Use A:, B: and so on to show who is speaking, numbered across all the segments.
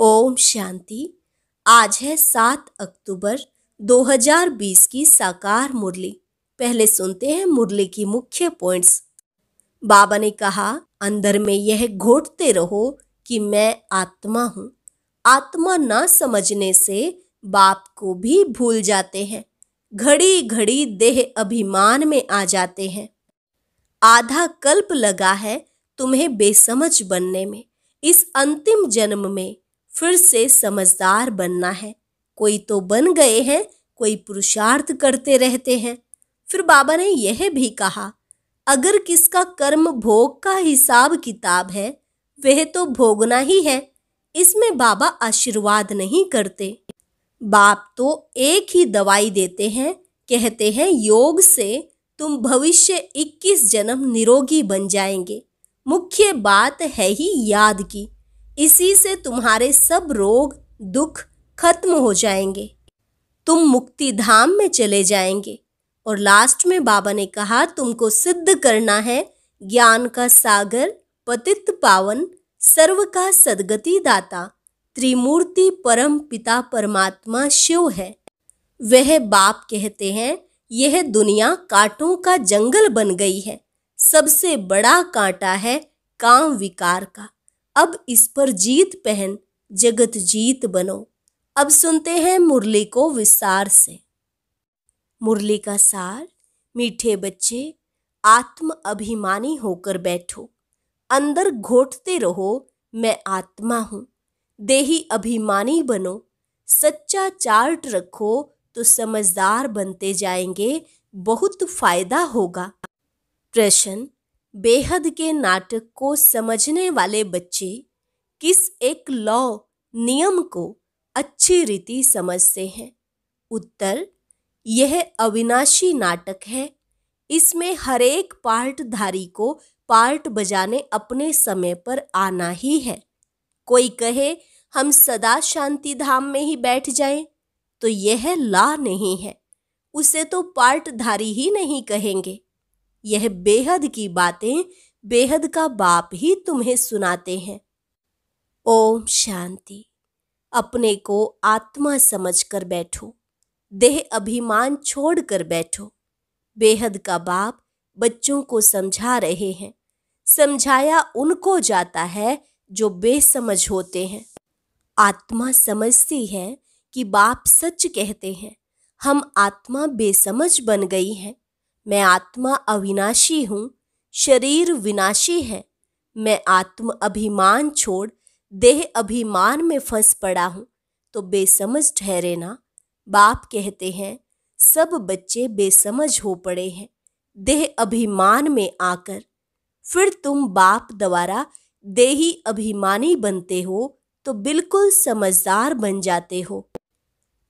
A: ओम शांति आज है सात अक्टूबर 2020 की साकार मुरली पहले सुनते हैं मुरली की मुख्य पॉइंट्स बाबा ने कहा अंदर में यह घोटते रहो कि मैं आत्मा हूँ आत्मा ना समझने से बाप को भी भूल जाते हैं घड़ी घड़ी देह अभिमान में आ जाते हैं आधा कल्प लगा है तुम्हें बेसमझ बनने में इस अंतिम जन्म में फिर से समझदार बनना है कोई तो बन गए हैं कोई पुरुषार्थ करते रहते हैं फिर बाबा ने यह भी कहा अगर किसका कर्म भोग का हिसाब किताब है वह तो भोगना ही है इसमें बाबा आशीर्वाद नहीं करते बाप तो एक ही दवाई देते हैं कहते हैं योग से तुम भविष्य 21 जन्म निरोगी बन जाएंगे मुख्य बात है ही याद की इसी से तुम्हारे सब रोग दुख खत्म हो जाएंगे तुम मुक्ति धाम में चले जाएंगे और लास्ट में बाबा ने कहा तुमको सिद्ध करना है ज्ञान का सागर पतित पावन सर्व का सदगति दाता त्रिमूर्ति परम पिता परमात्मा शिव है वह बाप कहते हैं यह दुनिया कांटों का जंगल बन गई है सबसे बड़ा कांटा है काम विकार का अब इस पर जीत पहन जगत जीत बनो अब सुनते हैं मुरली को विस्तार से मुरली का सार मीठे बच्चे आत्म अभिमानी होकर बैठो अंदर घोटते रहो मैं आत्मा हूँ देही अभिमानी बनो सच्चा चार्ट रखो तो समझदार बनते जाएंगे बहुत फायदा होगा प्रश्न बेहद के नाटक को समझने वाले बच्चे किस एक लॉ नियम को अच्छी रीति समझते हैं उत्तर यह अविनाशी नाटक है इसमें हरेक पार्टधारी को पार्ट बजाने अपने समय पर आना ही है कोई कहे हम सदा शांति धाम में ही बैठ जाएं, तो यह ला नहीं है उसे तो पार्टधारी ही नहीं कहेंगे यह बेहद की बातें बेहद का बाप ही तुम्हें सुनाते हैं ओम शांति अपने को आत्मा समझकर बैठो देह अभिमान छोड़कर बैठो बेहद का बाप बच्चों को समझा रहे हैं समझाया उनको जाता है जो बेसमझ होते हैं आत्मा समझती है कि बाप सच कहते हैं हम आत्मा बेसमझ बन गई हैं मैं आत्मा अविनाशी हूँ शरीर विनाशी है मैं आत्म अभिमान छोड़ देह अभिमान में फंस पड़ा हूँ तो बेसमझ ठहरे ना बाप कहते हैं सब बच्चे बेसमझ हो पड़े हैं देह अभिमान में आकर फिर तुम बाप द्वारा देही अभिमानी बनते हो तो बिल्कुल समझदार बन जाते हो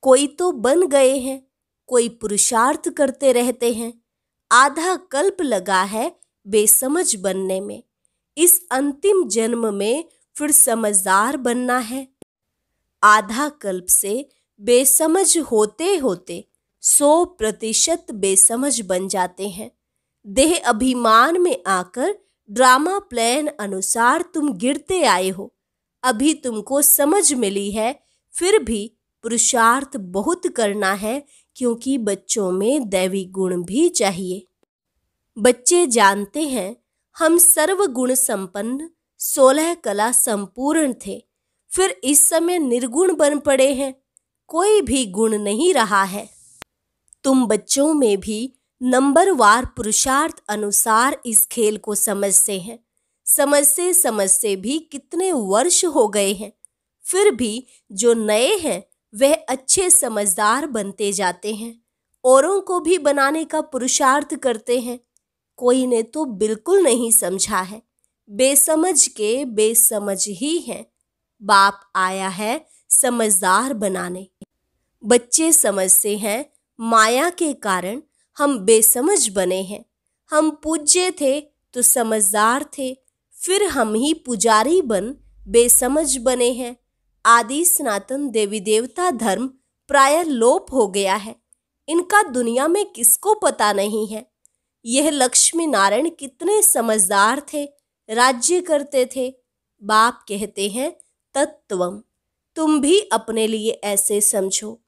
A: कोई तो बन गए हैं कोई पुरुषार्थ करते रहते हैं आधा कल्प लगा है बेसमझ बनने में इस अंतिम जन्म में फिर समझदार बनना है आधा कल्प से बेसमझ होते होते सौ प्रतिशत बेसमझ बन जाते हैं देह अभिमान में आकर ड्रामा प्लान अनुसार तुम गिरते आए हो अभी तुमको समझ मिली है फिर भी पुरुषार्थ बहुत करना है क्योंकि बच्चों में दैवी गुण भी चाहिए बच्चे जानते हैं हम सर्व गुण संपन्न सोलह कला संपूर्ण थे फिर इस समय निर्गुण बन पड़े हैं कोई भी गुण नहीं रहा है तुम बच्चों में भी नंबरवार पुरुषार्थ अनुसार इस खेल को समझते हैं समझते समझते भी कितने वर्ष हो गए हैं फिर भी जो नए हैं वह अच्छे समझदार बनते जाते हैं औरों को भी बनाने का पुरुषार्थ करते हैं कोई ने तो बिल्कुल नहीं समझा है बेसमझ के बेसमझ ही हैं बाप आया है समझदार बनाने बच्चे समझते हैं माया के कारण हम बेसमझ बने हैं हम पूज्य थे तो समझदार थे फिर हम ही पुजारी बन बेसमझ बने हैं आदि सनातन देवी देवता धर्म प्राय लोप हो गया है इनका दुनिया में किसको पता नहीं है यह लक्ष्मी नारायण कितने समझदार थे राज्य करते थे बाप कहते हैं तत्वम तुम भी अपने लिए ऐसे समझो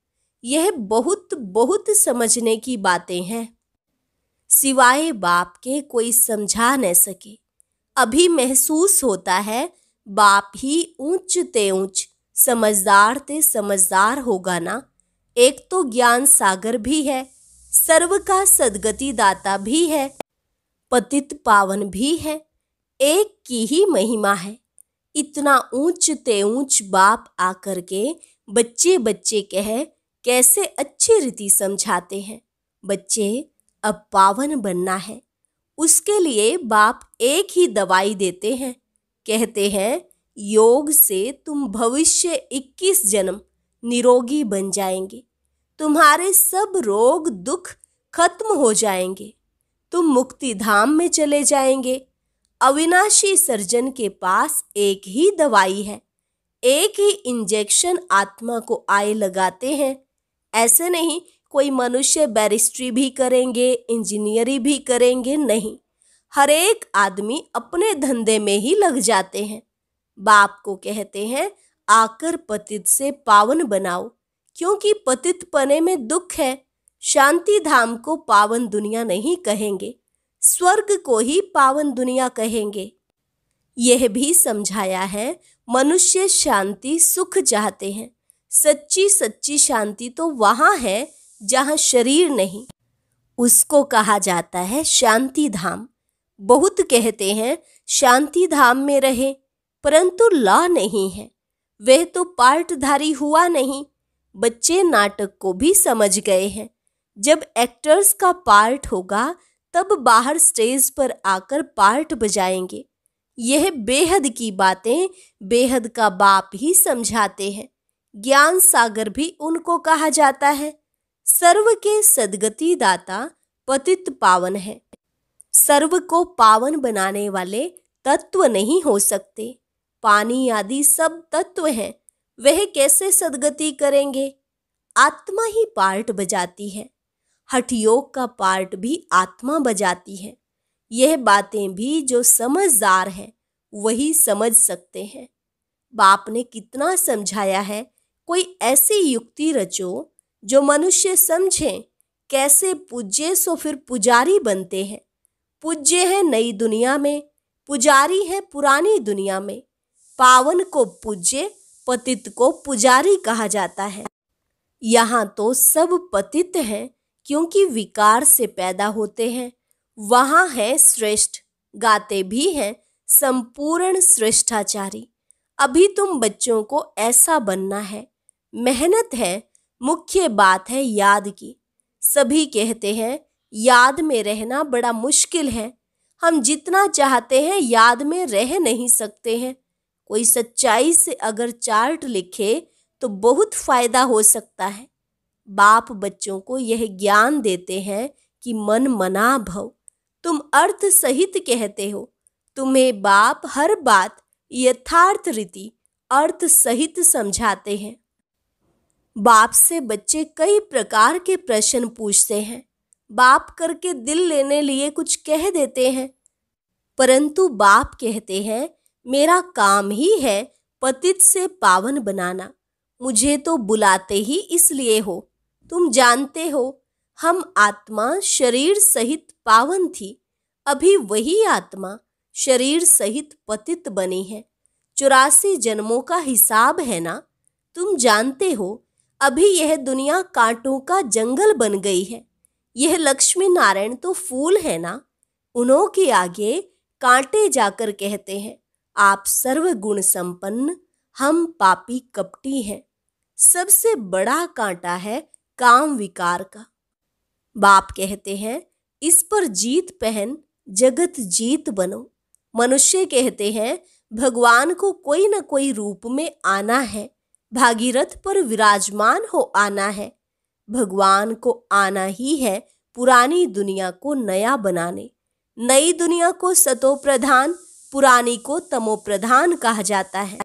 A: यह बहुत बहुत समझने की बातें हैं सिवाय बाप के कोई समझा न सके अभी महसूस होता है बाप ही ऊंचते ऊंच समझदार ते समझदार होगा ना एक तो ज्ञान सागर भी है सर्व का सदगति दाता भी है पतित पावन भी है एक की ही महिमा है इतना ऊंच ते ऊंच बाप आकर के बच्चे बच्चे कह कैसे अच्छी रीति समझाते हैं बच्चे अब पावन बनना है उसके लिए बाप एक ही दवाई देते हैं कहते हैं योग से तुम भविष्य 21 जन्म निरोगी बन जाएंगे तुम्हारे सब रोग दुख खत्म हो जाएंगे तुम मुक्ति धाम में चले जाएंगे अविनाशी सर्जन के पास एक ही दवाई है एक ही इंजेक्शन आत्मा को आए लगाते हैं ऐसे नहीं कोई मनुष्य बैरिस्ट्री भी करेंगे इंजीनियरिंग भी करेंगे नहीं हर एक आदमी अपने धंधे में ही लग जाते हैं बाप को कहते हैं आकर पतित से पावन बनाओ क्योंकि पतित पने में दुख है शांति धाम को पावन दुनिया नहीं कहेंगे स्वर्ग को ही पावन दुनिया कहेंगे यह भी समझाया है मनुष्य शांति सुख चाहते हैं सच्ची सच्ची शांति तो वहाँ है जहाँ शरीर नहीं उसको कहा जाता है शांति धाम बहुत कहते हैं शांति धाम में रहें परंतु लॉ नहीं है वह तो पार्टधारी हुआ नहीं बच्चे नाटक को भी समझ गए हैं जब एक्टर्स का पार्ट होगा तब बाहर स्टेज पर आकर पार्ट बजाएंगे यह बेहद की बातें बेहद का बाप ही समझाते हैं ज्ञान सागर भी उनको कहा जाता है सर्व के सदगति दाता पतित पावन है सर्व को पावन बनाने वाले तत्व नहीं हो सकते पानी आदि सब तत्व हैं वह कैसे सदगति करेंगे आत्मा ही पार्ट बजाती है हठ योग का पार्ट भी आत्मा बजाती है यह बातें भी जो समझदार है वही समझ सकते हैं बाप ने कितना समझाया है कोई ऐसी युक्ति रचो जो मनुष्य समझें कैसे पूज्य सो फिर पुजारी बनते हैं पूज्य है नई दुनिया में पुजारी है पुरानी दुनिया में पावन को पूज्य पतित को पुजारी कहा जाता है यहाँ तो सब पतित हैं क्योंकि विकार से पैदा होते हैं वहाँ है श्रेष्ठ गाते भी हैं संपूर्ण श्रेष्ठाचारी अभी तुम बच्चों को ऐसा बनना है मेहनत है मुख्य बात है याद की सभी कहते हैं याद में रहना बड़ा मुश्किल है हम जितना चाहते हैं याद में रह नहीं सकते हैं कोई सच्चाई से अगर चार्ट लिखे तो बहुत फ़ायदा हो सकता है बाप बच्चों को यह ज्ञान देते हैं कि मन मना भव तुम अर्थ सहित कहते हो तुम्हें बाप हर बात यथार्थ रीति अर्थ सहित समझाते हैं बाप से बच्चे कई प्रकार के प्रश्न पूछते हैं बाप करके दिल लेने लिए कुछ कह देते हैं परंतु बाप कहते हैं मेरा काम ही है पतित से पावन बनाना मुझे तो बुलाते ही इसलिए हो तुम जानते हो हम आत्मा शरीर सहित पावन थी अभी वही आत्मा शरीर सहित पतित बनी है चौरासी जन्मों का हिसाब है ना तुम जानते हो अभी यह दुनिया कांटों का जंगल बन गई है यह लक्ष्मी नारायण तो फूल है ना उन्हों के आगे कांटे जाकर कहते हैं आप सर्व गुण संपन्न हम पापी कपटी हैं सबसे बड़ा कांटा है काम विकार का बाप कहते हैं इस पर जीत पहन जगत जीत बनो मनुष्य कहते हैं भगवान को कोई न कोई रूप में आना है भागीरथ पर विराजमान हो आना है भगवान को आना ही है पुरानी दुनिया को नया बनाने नई दुनिया को सतो प्रधान पुरानी को तमोप्रधान कहा जाता है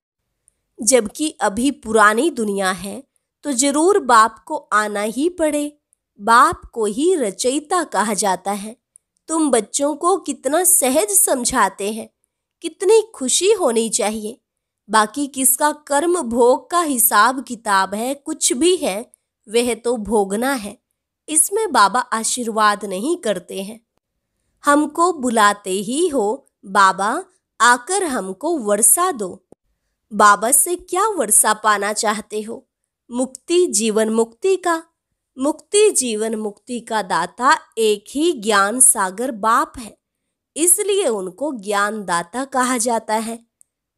A: जबकि अभी पुरानी दुनिया है तो जरूर बाप को आना ही पड़े बाप को ही रचयिता कहा जाता है तुम बच्चों को कितना सहज समझाते हैं कितनी खुशी होनी चाहिए बाकी किसका कर्म भोग का हिसाब किताब है कुछ भी है वह तो भोगना है इसमें बाबा आशीर्वाद नहीं करते हैं हमको बुलाते ही हो बाबा आकर हमको वर्षा दो बाबा से क्या वर्षा पाना चाहते हो मुक्ति जीवन मुक्ति का मुक्ति जीवन मुक्ति का दाता एक ही ज्ञान सागर बाप है इसलिए उनको ज्ञानदाता कहा जाता है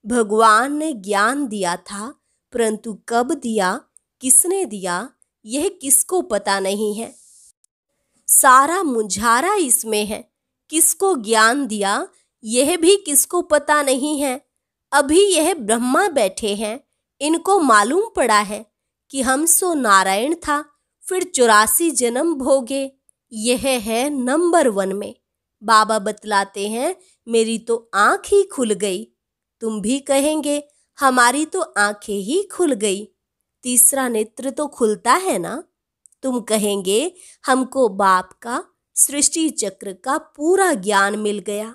A: भगवान ने ज्ञान दिया था परंतु कब दिया किसने दिया यह किसको पता नहीं है सारा मुझारा इसमें है किसको ज्ञान दिया यह भी किसको पता नहीं है अभी यह ब्रह्मा बैठे हैं इनको मालूम पड़ा है कि हम सो नारायण था फिर चौरासी जन्म भोगे यह है नंबर वन में बाबा बतलाते हैं मेरी तो आँख ही खुल गई तुम भी कहेंगे हमारी तो आँखें ही खुल गई तीसरा नेत्र तो खुलता है ना तुम कहेंगे हमको बाप का सृष्टि चक्र का पूरा ज्ञान मिल गया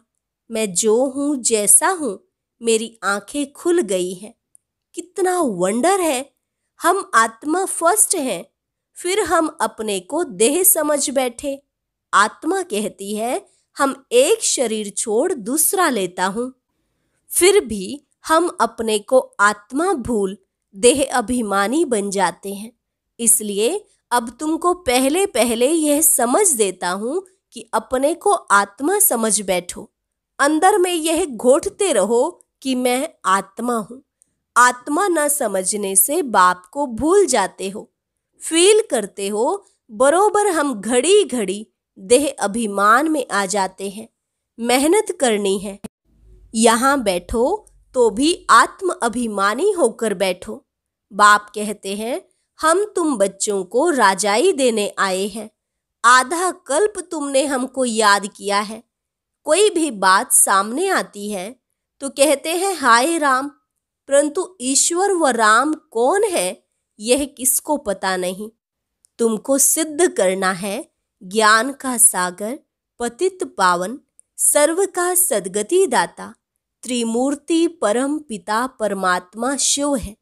A: मैं जो हूँ जैसा हूँ मेरी आंखें खुल गई हैं कितना वंडर है हम आत्मा फर्स्ट हैं फिर हम अपने को देह समझ बैठे आत्मा कहती है हम एक शरीर छोड़ दूसरा लेता हूँ फिर भी हम अपने को आत्मा भूल देह अभिमानी बन जाते हैं इसलिए अब तुमको पहले पहले यह समझ देता हूँ कि अपने को आत्मा समझ बैठो अंदर में यह घोटते रहो कि मैं आत्मा हूँ आत्मा न समझने से बाप को भूल जाते हो फील करते हो बरोबर हम घड़ी घड़ी देह अभिमान में आ जाते हैं मेहनत करनी है यहाँ बैठो तो भी आत्म अभिमानी होकर बैठो बाप कहते हैं हम तुम बच्चों को राजाई देने आए हैं आधा कल्प तुमने हमको याद किया है कोई भी बात सामने आती है तो कहते हैं हाय राम परंतु ईश्वर व राम कौन है यह किसको पता नहीं तुमको सिद्ध करना है ज्ञान का सागर पतित पावन सर्व का सदगति दाता त्रिमूर्ति परम पिता परमात्मा शिव है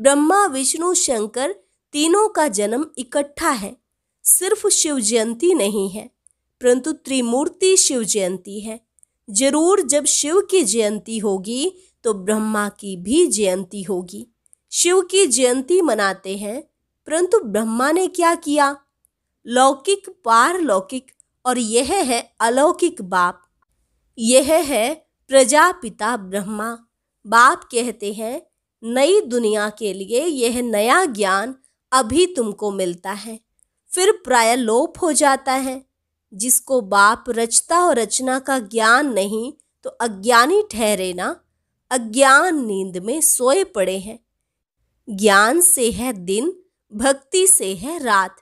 A: ब्रह्मा विष्णु शंकर तीनों का जन्म इकट्ठा है सिर्फ शिव जयंती नहीं है परंतु त्रिमूर्ति शिव जयंती है जरूर जब शिव की जयंती होगी तो ब्रह्मा की भी जयंती होगी शिव की जयंती मनाते हैं परंतु ब्रह्मा ने क्या किया लौकिक पारलौकिक और यह है अलौकिक बाप यह है प्रजापिता ब्रह्मा बाप कहते हैं नई दुनिया के लिए यह नया ज्ञान अभी तुमको मिलता है फिर प्रायलोप हो जाता है जिसको बाप रचता और रचना का ज्ञान नहीं तो अज्ञानी ठहरे ना अज्ञान नींद में सोए पड़े हैं ज्ञान से है दिन भक्ति से है रात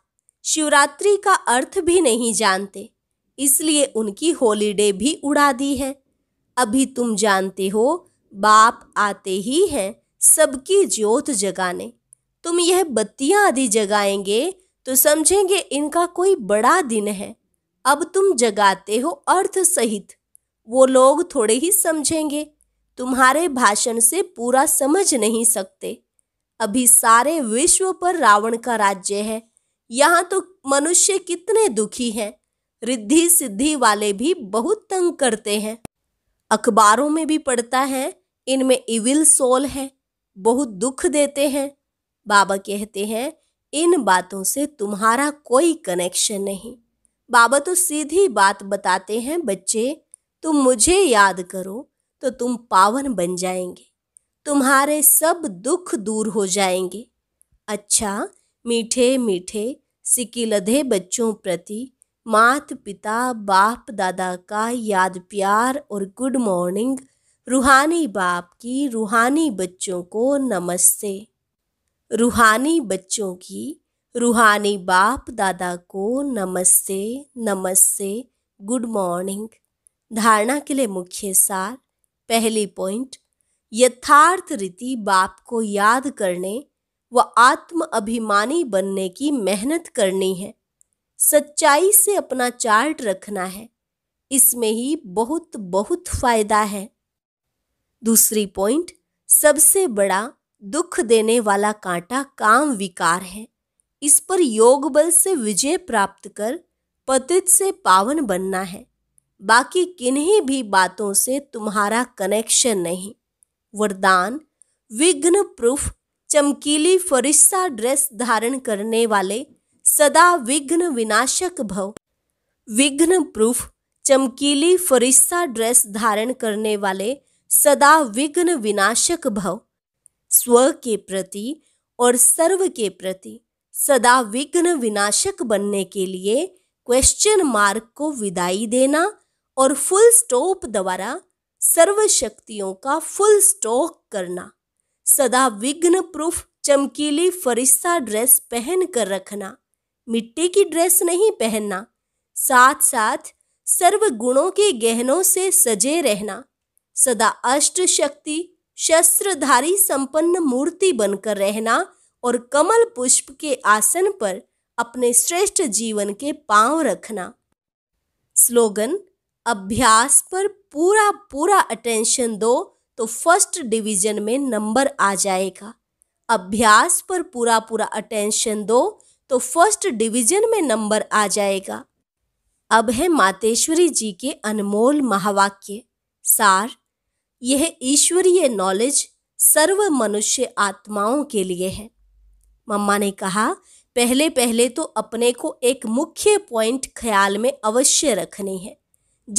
A: शिवरात्रि का अर्थ भी नहीं जानते इसलिए उनकी हॉलीडे भी उड़ा दी है अभी तुम जानते हो बाप आते ही हैं सबकी ज्योत जगाने तुम यह बत्तियां आदि जगाएंगे तो समझेंगे इनका कोई बड़ा दिन है अब तुम जगाते हो अर्थ सहित वो लोग थोड़े ही समझेंगे तुम्हारे भाषण से पूरा समझ नहीं सकते अभी सारे विश्व पर रावण का राज्य है यहाँ तो मनुष्य कितने दुखी हैं रिद्धि सिद्धि वाले भी बहुत तंग करते हैं अखबारों में भी पढ़ता है इनमें इविल सोल है बहुत दुख देते हैं बाबा कहते हैं इन बातों से तुम्हारा कोई कनेक्शन नहीं बाबा तो सीधी बात बताते हैं बच्चे तुम मुझे याद करो तो तुम पावन बन जाएंगे तुम्हारे सब दुख दूर हो जाएंगे अच्छा मीठे मीठे सिकिलधे बच्चों प्रति मात पिता बाप दादा का याद प्यार और गुड मॉर्निंग रूहानी बाप की रूहानी बच्चों को नमस्ते रूहानी बच्चों की रूहानी बाप दादा को नमस्ते नमस्ते गुड मॉर्निंग धारणा के लिए मुख्य सार पहली पॉइंट यथार्थ रीति बाप को याद करने व आत्म अभिमानी बनने की मेहनत करनी है सच्चाई से अपना चार्ट रखना है इसमें ही बहुत बहुत फायदा है दूसरी पॉइंट सबसे बड़ा दुख देने वाला कांटा काम विकार है इस पर योग बल से विजय प्राप्त कर पतित से पावन बनना है बाकी किन्हीं भी बातों से तुम्हारा कनेक्शन नहीं वरदान विघ्न प्रूफ चमकीली फरिश्ता ड्रेस धारण करने वाले सदा विघ्न विनाशक भव विघ्न प्रूफ चमकीली फरिश्ता ड्रेस धारण करने वाले सदा विघ्न विनाशक भव स्व के प्रति और सर्व के प्रति सदा विघ्न विनाशक बनने के लिए क्वेश्चन मार्क को विदाई देना और फुल स्टॉप द्वारा सर्व शक्तियों का फुल स्टॉक करना सदा विघ्न प्रूफ चमकीली फरिश्ता ड्रेस पहन कर रखना मिट्टी की ड्रेस नहीं पहनना साथ साथ सर्व गुणों के गहनों से सजे रहना सदा अष्ट शक्ति शस्त्रधारी संपन्न मूर्ति बनकर रहना और कमल पुष्प के आसन पर अपने श्रेष्ठ जीवन के पांव रखना स्लोगन अभ्यास पर पूरा पूरा अटेंशन दो तो फर्स्ट डिवीजन में नंबर आ जाएगा अभ्यास पर पूरा पूरा अटेंशन दो तो फर्स्ट डिवीजन में नंबर आ जाएगा अब है मातेश्वरी जी के अनमोल महावाक्य सार यह ईश्वरीय नॉलेज सर्व मनुष्य आत्माओं के लिए है मम्मा ने कहा पहले पहले तो अपने को एक मुख्य पॉइंट ख्याल में अवश्य रखने हैं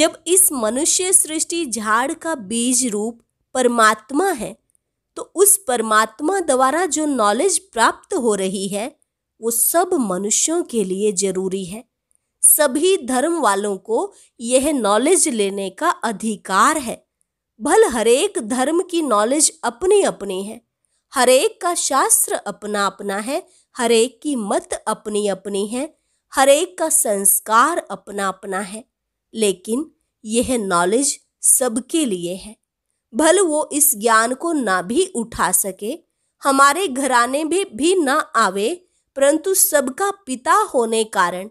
A: जब इस मनुष्य सृष्टि झाड़ का बीज रूप परमात्मा है तो उस परमात्मा द्वारा जो नॉलेज प्राप्त हो रही है वो सब मनुष्यों के लिए जरूरी है सभी धर्म वालों को यह नॉलेज लेने का अधिकार है भल हरेक धर्म की नॉलेज अपनी अपनी है हरेक का शास्त्र अपना अपना है हरेक की मत अपनी अपनी है हरेक का संस्कार अपना अपना है लेकिन यह नॉलेज सबके लिए है भल वो इस ज्ञान को ना भी उठा सके हमारे घराने में भी, भी ना आवे परंतु सबका पिता होने कारण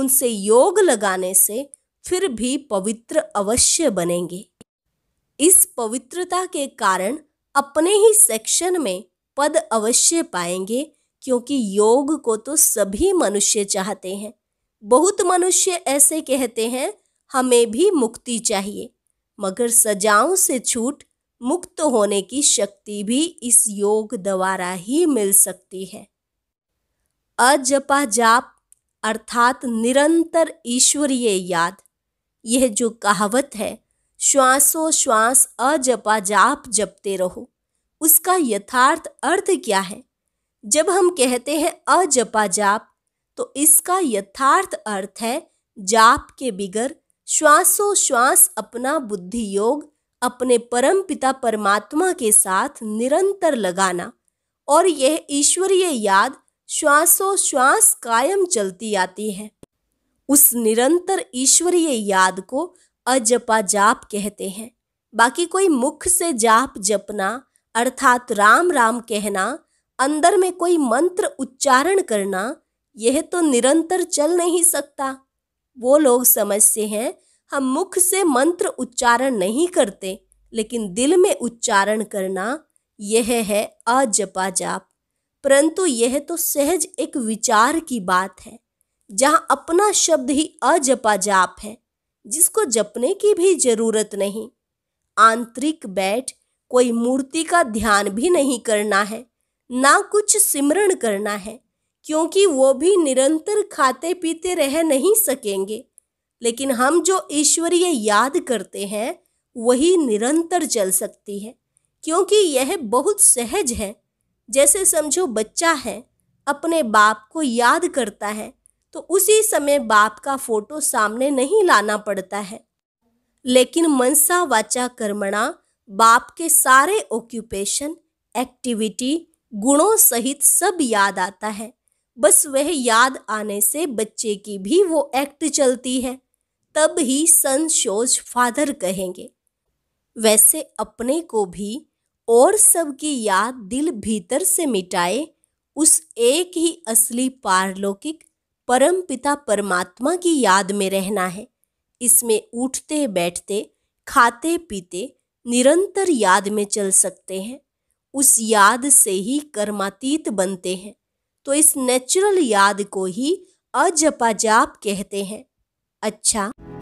A: उनसे योग लगाने से फिर भी पवित्र अवश्य बनेंगे इस पवित्रता के कारण अपने ही सेक्शन में पद अवश्य पाएंगे क्योंकि योग को तो सभी मनुष्य चाहते हैं बहुत मनुष्य ऐसे कहते हैं हमें भी मुक्ति चाहिए मगर सजाओं से छूट मुक्त होने की शक्ति भी इस योग द्वारा ही मिल सकती है अजपा जाप अर्थात निरंतर ईश्वरीय याद यह जो कहावत है श्वासो श्वास अजपा जाप जपते रहो उसका यथार्थ अर्थ क्या है जब हम कहते हैं अजपा जाप तो इसका यथार्थ अर्थ है जाप के बिगर श्वासो श्वास अपना बुद्धि योग अपने परम पिता परमात्मा के साथ निरंतर लगाना और यह ईश्वरीय याद श्वासो श्वास कायम चलती आती है उस निरंतर ईश्वरीय याद को अजपा जाप कहते हैं बाकी कोई मुख से जाप जपना अर्थात राम राम कहना अंदर में कोई मंत्र उच्चारण करना यह तो निरंतर चल नहीं सकता वो लोग समझते हैं हम मुख से मंत्र उच्चारण नहीं करते लेकिन दिल में उच्चारण करना यह है अजपा जाप परंतु यह तो सहज एक विचार की बात है जहाँ अपना शब्द ही अजपा जाप है जिसको जपने की भी जरूरत नहीं आंतरिक बैठ कोई मूर्ति का ध्यान भी नहीं करना है ना कुछ सिमरण करना है क्योंकि वो भी निरंतर खाते पीते रह नहीं सकेंगे लेकिन हम जो ईश्वरीय याद करते हैं वही निरंतर चल सकती है क्योंकि यह बहुत सहज है जैसे समझो बच्चा है अपने बाप को याद करता है तो उसी समय बाप का फोटो सामने नहीं लाना पड़ता है लेकिन मनसा वाचा कर्मणा बाप के सारे ऑक्यूपेशन एक्टिविटी गुणों सहित सब याद आता है बस वह याद आने से बच्चे की भी वो एक्ट चलती है तब ही सन शोज फादर कहेंगे वैसे अपने को भी और सब की याद दिल भीतर से मिटाए उस एक ही असली पारलौकिक परम पिता परमात्मा की याद में रहना है इसमें उठते बैठते खाते पीते निरंतर याद में चल सकते हैं उस याद से ही कर्मातीत बनते हैं तो इस नेचुरल याद को ही अजपा जाप कहते हैं अच्छा